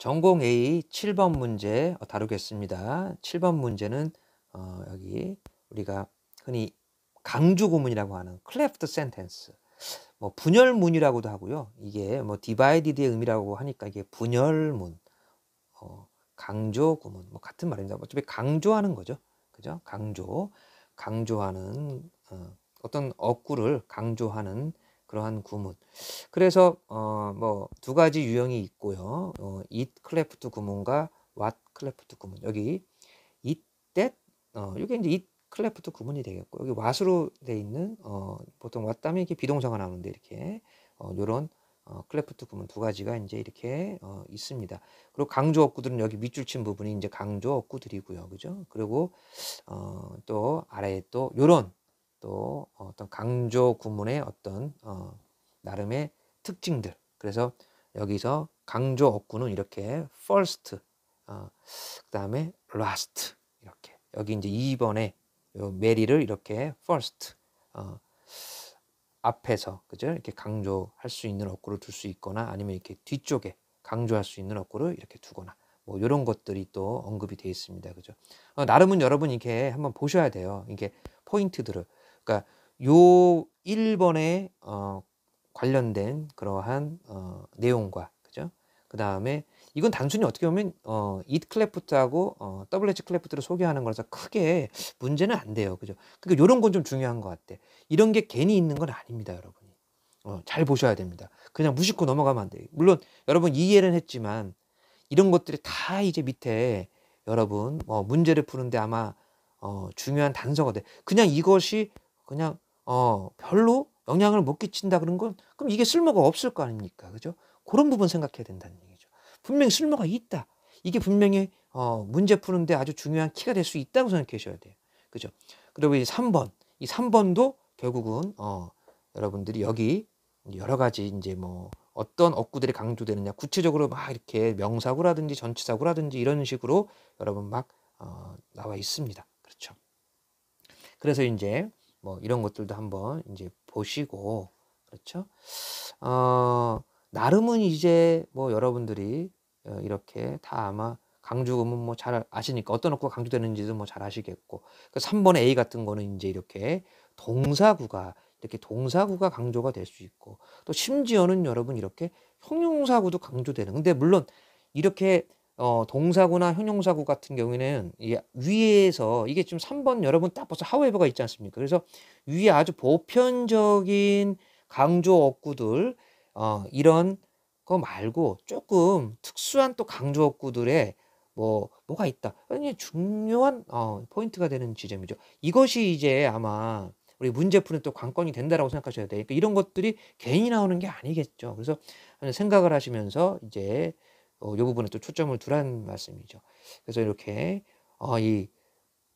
전공 A 7번 문제 다루겠습니다. 7번 문제는 어, 여기 우리가 흔히 강조 구문이라고 하는 클래프트 센텐스 뭐 분열문이라고도 하고요. 이게 뭐 디바이디드의 의미라고 하니까 이게 분열문 어, 강조 구문 뭐 같은 말입니다. 어차피 강조하는 거죠. 그죠? 강조 강조하는 어, 어떤 억구를 강조하는 그러한 구문. 그래서 어, 뭐 두 가지 유형이 있고요. 어, it 클래프트 구문과 what 클래프트 구문. 여기 it that 어, 이게 이제 it 클래프트 구문이 되겠고 여기 what으로 돼 있는 어, 보통 what 하면 이렇게 비동사가 나오는데 이렇게 어, 요런 어, 클래프트 구문 두 가지가 이제 이렇게 어, 있습니다. 그리고 강조 어구들은 여기 밑줄 친 부분이 이제 강조 어구들이고요. 그죠? 그리고 어, 또 아래에 또 요런 또 어떤 강조 구문의 어떤 어, 나름의 특징들. 그래서 여기서 강조 어구는 이렇게 first, 어, 그 다음에 last 이렇게 여기 이제 2번에 메리를 이렇게 first 어, 앞에서 그죠 이렇게 강조할 수 있는 어구를 둘 수 있거나 아니면 이렇게 뒤쪽에 강조할 수 있는 어구를 이렇게 두거나 뭐 이런 것들이 또 언급이 되어 있습니다 그죠 어, 나름은 여러분 이렇게 한번 보셔야 돼요 이게 포인트들을 그러니까 요 1번에 어, 관련된 그러한 어, 내용과 그죠? 그 다음에 이건 단순히 어떻게 보면 어, 이 클래프트하고 어, WH 클래프트를 소개하는 거라서 크게 문제는 안 돼요, 그죠? 그러니까 요런건 좀 중요한 것 같아. 이런 게 괜히 있는 건 아닙니다, 여러분이. 어, 잘 보셔야 됩니다. 그냥 무심코 넘어가면 안 돼요. 물론 여러분 이해는 했지만 이런 것들이 다 이제 밑에 여러분 뭐 문제를 푸는데 아마 어, 중요한 단서가 돼. 그냥 이것이 그냥 어 별로 영향을 못 끼친다 그런 건 그럼 이게 쓸모가 없을 거 아닙니까? 그죠? 그런 부분 생각해야 된다는 얘기죠. 분명히 쓸모가 있다. 이게 분명히 어 문제 푸는데 아주 중요한 키가 될 수 있다고 생각하셔야 돼요. 그죠? 그리고 이 3번. 이 3번도 결국은 어 여러분들이 여기 여러 가지 이제 뭐 어떤 억구들이 강조되느냐 구체적으로 막 이렇게 명사구라든지 전치사구라든지 이런 식으로 여러분 막 어, 나와 있습니다. 그렇죠. 그래서 이제 뭐 이런 것들도 한번 이제 보시고 그렇죠? 어, 나름은 이제 뭐 여러분들이 어, 이렇게 다 아마 강조금은 뭐 잘 아시니까 어떤 어구가 강조되는지도 뭐 잘 아시겠고 그 3번의 A 같은 거는 이제 이렇게 동사구가 이렇게 동사구가 강조가 될 수 있고 또 심지어는 여러분 이렇게 형용사구도 강조되는 근데 물론 이렇게 어, 동사구나 형용사구 같은 경우에는 이게 위에서 이게 지금 3번 여러분 딱 벌써 하우에버가 있지 않습니까? 그래서 위에 아주 보편적인 강조 어구들 어, 이런 거 말고 조금 특수한 또 강조 어구들에뭐 뭐가 있다. 굉장히 중요한 어, 포인트가 되는 지점이죠. 이것이 이제 아마 우리 문제 푸는 또 관건이 된다라고 생각하셔야 돼요. 그러니까 이런 것들이 괜히 나오는 게 아니겠죠. 그래서 생각을 하시면서 이제 어, 이 부분에 또 초점을 두란 말씀이죠. 그래서 이렇게 어, 이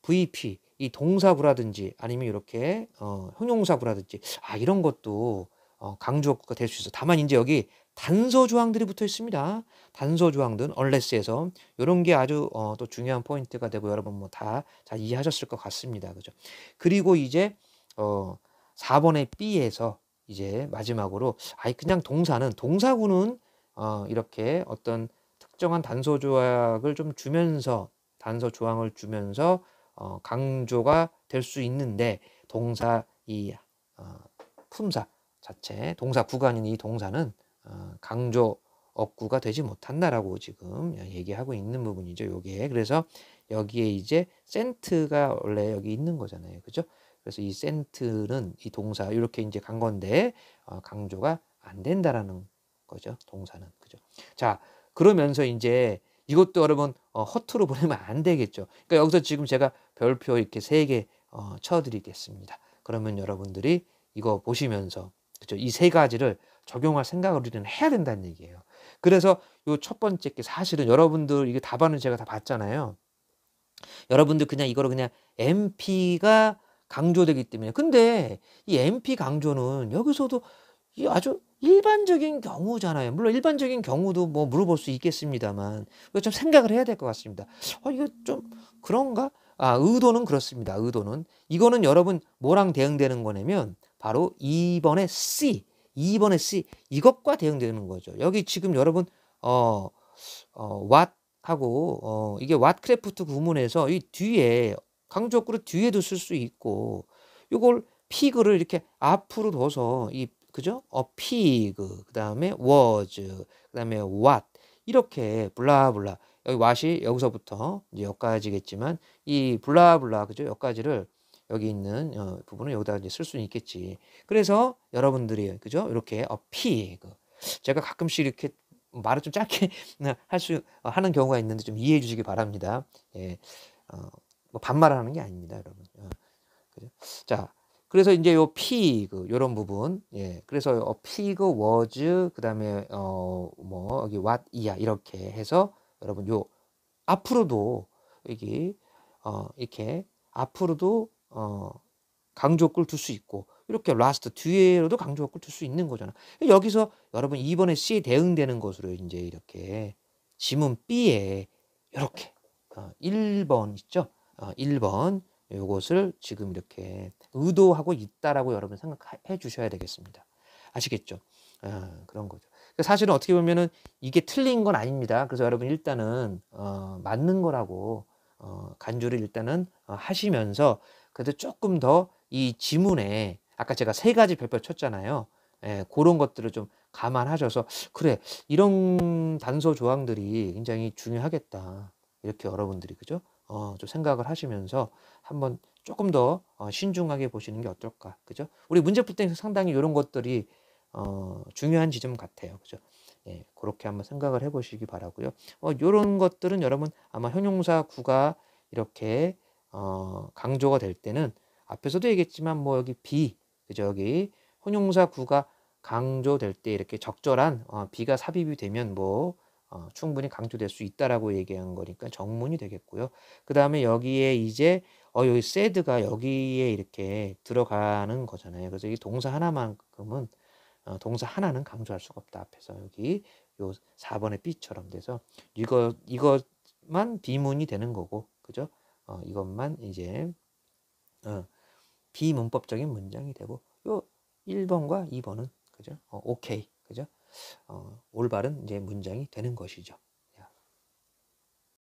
VP 이 동사부라든지 아니면 이렇게 어, 형용사부라든지 아 이런 것도 어, 강조가 될 수 있어. 다만 이제 여기 단서 조항들이 붙어 있습니다. 단서 조항들 unless에서 요런게 아주 어, 또 중요한 포인트가 되고 여러분 뭐 다 잘 이해하셨을 것 같습니다. 그죠? 그리고 이제 어 4번의 B에서 이제 마지막으로 아이 그냥 동사는 동사구는 어, 이렇게 어떤 특정한 단서 조약을 좀 주면서 단서 조항을 주면서 어, 강조가 될 수 있는데 동사 이 어, 품사 자체 동사 구간인 이 동사는 어, 강조 억구가 되지 못한다라고 지금 얘기하고 있는 부분이죠. 요게 그래서 여기에 이제 센트가 원래 여기 있는 거잖아요. 그죠? 그래서 이 센트는 이 동사 이렇게 이제 간 건데 어, 강조가 안 된다라는 거죠. 동사는. 그죠. 자, 그러면서 이제 이것도 여러분 어, 허투루 보내면 안 되겠죠. 그러니까 여기서 지금 제가 별표 이렇게 세개 어, 쳐드리겠습니다. 그러면 여러분들이 이거 보시면서 그죠. 이 세 가지를 적용할 생각을 우리는 해야 된다는 얘기예요. 그래서 요 첫 번째 게 사실은 여러분들 이게 답안을 제가 다 봤잖아요. 여러분들 그냥 이거를 그냥 MP가 강조되기 때문에 근데 이 MP 강조는 여기서도 이 아주 일반적인 경우잖아요. 물론 일반적인 경우도 뭐 물어볼 수 있겠습니다만 이거 좀 생각을 해야 될 것 같습니다. 어, 이거 좀 그런가? 아, 의도는 그렇습니다. 의도는 이거는 여러분 뭐랑 대응되는 거냐면 바로 2번의 C, 2번의 C 이것과 대응되는 거죠. 여기 지금 여러분 어, 어 what 하고 어, 이게 왓크래프트 구문에서 이 뒤에 강조구를 뒤에도 쓸 수 있고 이걸 피그를 이렇게 앞으로 둬서 이 그죠? a 어, pig, 그 다음에 was, 그 다음에 what 이렇게 블라블라 여기 what이 여기서부터 이제 여기까지겠지만 이 블라블라 그죠? 여기까지를 여기 있는 어, 부분을 여기다 이제 쓸 수는 있겠지. 그래서 여러분들이 그죠? 이렇게 a 어, pig 그. 제가 가끔씩 이렇게 말을 좀 짧게 할수 어, 하는 경우가 있는데 좀 이해해 주시기 바랍니다. 예, 어, 뭐 반말하는 게 아닙니다, 여러분. 어, 그죠? 자. 그래서 이제 요 p 그 요런 부분 예 그래서 어, p 그 was 그다음에 어 뭐 여기 what 이야 이렇게 해서 여러분 요 앞으로도 여기 어 이렇게 앞으로도 어 강조句를 둘수 있고 이렇게 라스트 뒤에로도 강조구를 둘수 있는 거잖아. 여기서 여러분 이번에 C에 대응되는 것으로 이제 이렇게 지문 B에 이렇게 어, 1번 있죠? 어, 1번 요것을 지금 이렇게 의도하고 있다라고 여러분 생각해 주셔야 되겠습니다. 아시겠죠? 어, 그런 거죠. 그러니까 사실은 어떻게 보면은 이게 틀린 건 아닙니다. 그래서 여러분 일단은 어, 맞는 거라고 어, 간주를 일단은 어, 하시면서 그래도 조금 더 이 지문에 아까 제가 세 가지 별표 쳤잖아요. 예, 그런 것들을 좀 감안하셔서 그래 이런 단서 조항들이 굉장히 중요하겠다 이렇게 여러분들이 그죠 어, 좀 생각을 하시면서 한번 조금 더 어, 신중하게 보시는 게 어떨까, 그죠? 우리 문제 풀때는 상당히 이런 것들이 어, 중요한 지점 같아요, 그죠? 예, 그렇게 한번 생각을 해보시기 바라고요. 어, 요런 것들은 여러분 아마 형용사 구가 이렇게 어, 강조가 될 때는 앞에서도 얘기했지만 뭐 여기 비, 그죠? 여기 혼용사 구가 강조될 때 이렇게 적절한 어, 비가 삽입이 되면 뭐 어, 충분히 강조될 수 있다라고 얘기한 거니까 정문이 되겠고요. 그 다음에 여기에 이제 어 여기 said가 여기에 이렇게 들어가는 거잖아요. 그래서 이 동사 하나만큼은 어, 동사 하나는 강조할 수가 없다 앞에서 여기 요 4번의 B처럼 돼서 이거 이것만 비문이 되는 거고 그죠? 어, 이것만 이제 어, 비문법적인 문장이 되고 요 1번과 2번은 그죠? 어, 오케이 그죠? 어, 올바른 이제 문장이 되는 것이죠.